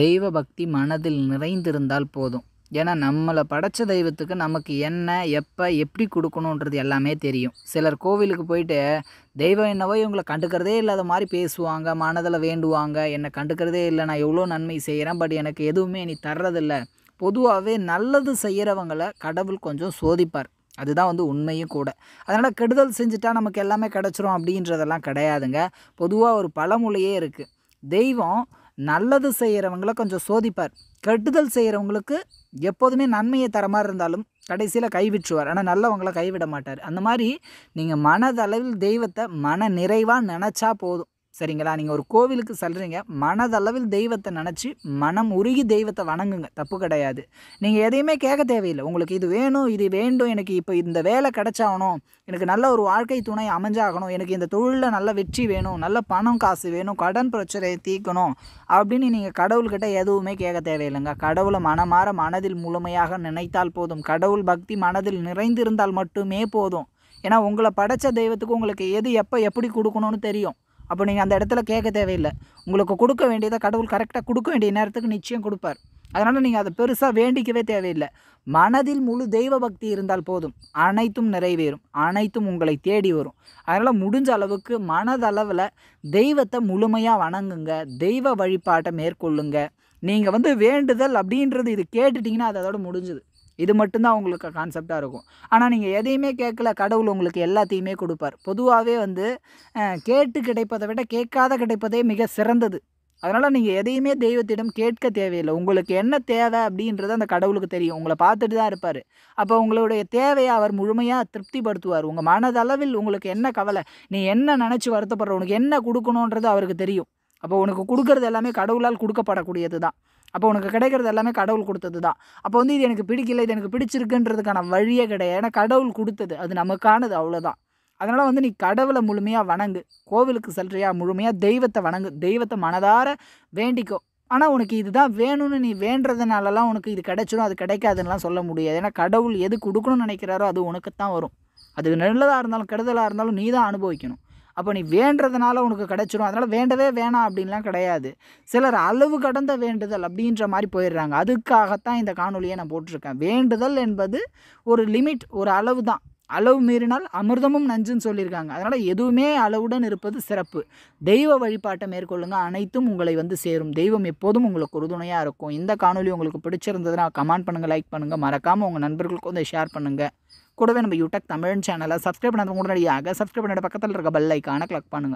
தெய்வ பக்தி மனதில் நிறைந்திருந்தால் போதும் ஏன்னா நம்மளை படைத்த தெய்வத்துக்கு நமக்கு என்ன எப்போ எப்படி கொடுக்கணுன்றது எல்லாமே தெரியும் சிலர் கோவிலுக்கு போயிட்டு தெய்வம் என்னவோ இவங்களை கண்டுக்கிறதே இல்லாத மாதிரி பேசுவாங்க மனதில் வேண்டுவாங்க என்னை கண்டுக்கிறதே இல்லை நான் எவ்வளோ நன்மை செய்கிறேன் பட் எனக்கு எதுவுமே நீ தர்றதில்ல பொதுவாகவே நல்லது செய்கிறவங்களை கடவுள் கொஞ்சம் சோதிப்பார் அதுதான் வந்து உண்மையும் கூட அதனால் கெடுதல் செஞ்சுட்டா நமக்கு எல்லாமே கிடச்சிரும் அப்படின்றதெல்லாம் கிடையாதுங்க பொதுவாக ஒரு பழமொழியே இருக்குது தெய்வம் நல்லது செய்கிறவங்கள கொஞ்சம் சோதிப்பார் கெட்டுதல் செய்கிறவங்களுக்கு எப்போதுமே நன்மையை தர மாதிரி இருந்தாலும் கடைசியில் கைவிட்டுருவார் ஆனால் நல்லவங்களை கைவிட மாட்டார் அந்த மாதிரி நீங்கள் மனதளவில் தெய்வத்தை மன நிறைவாக நினச்சா போதும் சரிங்களா நீங்கள் ஒரு கோவிலுக்கு செல்கிறீங்க மனதளவில் தெய்வத்தை நினச்சி மனம் உருகி தெய்வத்தை வணங்குங்க தப்பு கிடையாது நீங்கள் எதையுமே கேட்க தேவையில்லை உங்களுக்கு இது வேணும் இது வேண்டும் எனக்கு இப்போ இந்த வேலை கிடச்சாகணும் எனக்கு நல்ல ஒரு வாழ்க்கை துணை அமைஞ்சாகணும் எனக்கு இந்த தொழிலில் நல்ல வெற்றி வேணும் நல்ல பணம் காசு வேணும் கடன் பிரச்சனையை தீர்க்கணும் அப்படின்னு நீங்கள் கடவுள்கிட்ட எதுவுமே கேட்க தேவையில்லைங்க கடவுளை மனமாற மனதில் முழுமையாக நினைத்தால் போதும் கடவுள் பக்தி மனதில் நிறைந்திருந்தால் மட்டுமே போதும் ஏன்னா உங்களை படைத்த தெய்வத்துக்கு உங்களுக்கு எது எப்போ எப்படி கொடுக்கணும்னு தெரியும் அப்போ நீங்கள் அந்த இடத்துல கேட்க தேவையில்லை உங்களுக்கு கொடுக்க வேண்டியதை கடவுள் கரெக்டாக கொடுக்க வேண்டிய நேரத்துக்கு நிச்சயம் கொடுப்பார் அதனால் நீங்கள் அதை பெருசாக வேண்டிக்கவே தேவையில்லை மனதில் முழு தெய்வ பக்தி இருந்தால் போதும் அனைத்தும் நிறைவேறும் அனைத்தும் உங்களை தேடி வரும் அதனால் முடிஞ்ச அளவுக்கு மனதளவில் தெய்வத்தை முழுமையாக வணங்குங்க தெய்வ வழிபாட்டை மேற்கொள்ளுங்க நீங்கள் வந்து வேண்டுதல் அப்படின்றது இது கேட்டுட்டிங்கன்னா அது அதோட முடிஞ்சுது இது மட்டும்தான் உங்களுக்கு கான்செப்டாக இருக்கும் ஆனால் நீங்கள் எதையுமே கேட்கல கடவுள் உங்களுக்கு எல்லாத்தையுமே கொடுப்பார் பொதுவாகவே வந்து கேட்டு கிடைப்பதை விட கேட்காத கிடைப்பதே மிக சிறந்தது அதனால் நீங்கள் எதையுமே தெய்வத்திடம் கேட்க தேவையில்லை உங்களுக்கு என்ன தேவை அப்படின்றத அந்த கடவுளுக்கு தெரியும் உங்களை பார்த்துட்டு தான் இருப்பார் அப்போ உங்களுடைய தேவையை அவர் முழுமையாக திருப்திப்படுத்துவார் உங்கள் மனதளவில் உங்களுக்கு என்ன கவலை நீ என்ன நினச்சி வருத்தப்படுற உனக்கு என்ன கொடுக்கணுன்றது அவருக்கு தெரியும் அப்போ உனக்கு கொடுக்கறது எல்லாமே கடவுளால் கொடுக்கப்படக்கூடியது தான் அப்போ உனக்கு கிடைக்கிறது எல்லாமே கடவுள் கொடுத்தது தான் அப்போ வந்து இது எனக்கு பிடிக்கல இது எனக்கு பிடிச்சிருக்குன்றதுக்கான வழியே கிடையாது ஏன்னா கடவுள் கொடுத்தது அது நமக்கானது அவ்வளோதான் அதனால் வந்து நீ கடவுளை முழுமையாக வணங்கு கோவிலுக்கு செல்றியா முழுமையாக தெய்வத்தை வணங்கு தெய்வத்தை மனதார வேண்டிக்கோ ஆனால் உனக்கு இதுதான் வேணும்னு நீ வேண்டுறதுனாலலாம் உனக்கு இது கிடைச்சிடும் அது கிடைக்காதுன்னெலாம் சொல்ல முடியாது ஏன்னா கடவுள் எது கொடுக்கணும்னு நினைக்கிறாரோ அது உனக்கு தான் வரும் அது நல்லதாக இருந்தாலும் கெடுதலாக இருந்தாலும் நீ தான் அனுபவிக்கணும் அப்போ நீ வேண்டதுனால உனக்கு கிடச்சிரும் அதனால் வேண்டவே வேணாம் அப்படின்லாம் கிடையாது சிலர் அளவு கடந்த வேண்டுதல் அப்படின்ற மாதிரி போயிடுறாங்க அதுக்காகத்தான் இந்த காணொலியை நான் போட்டிருக்கேன் வேண்டுதல் என்பது ஒரு லிமிட் ஒரு அளவு தான் அளவு மீறினால் அமிர்தமும் நஞ்சுன்னு சொல்லியிருக்காங்க அதனால் எதுவுமே அளவுடன் இருப்பது சிறப்பு தெய்வ வழிபாட்டை மேற்கொள்ளுங்கள் அனைத்தும் உங்களை வந்து சேரும் தெய்வம் எப்போதும் உங்களுக்கு உறுதுணையாக இருக்கும் இந்த காணொலி உங்களுக்கு பிடிச்சிருந்ததுன்னா கமெண்ட் பண்ணுங்கள் லைக் பண்ணுங்கள் மறக்காமல் உங்கள் நண்பர்களுக்கு வந்து ஷேர் பண்ணுங்கள் கூடவே நம்ம யூடியூப் தமிழ் சேனலை சப்ஸ்கிரைப் பண்ணுறது உடனடியாக சப்ஸ்கிரைப் பண்ணிட்டு பக்கத்தில் இருக்க பெல் ஐக்கானை கிளிக் பண்ணுங்கள்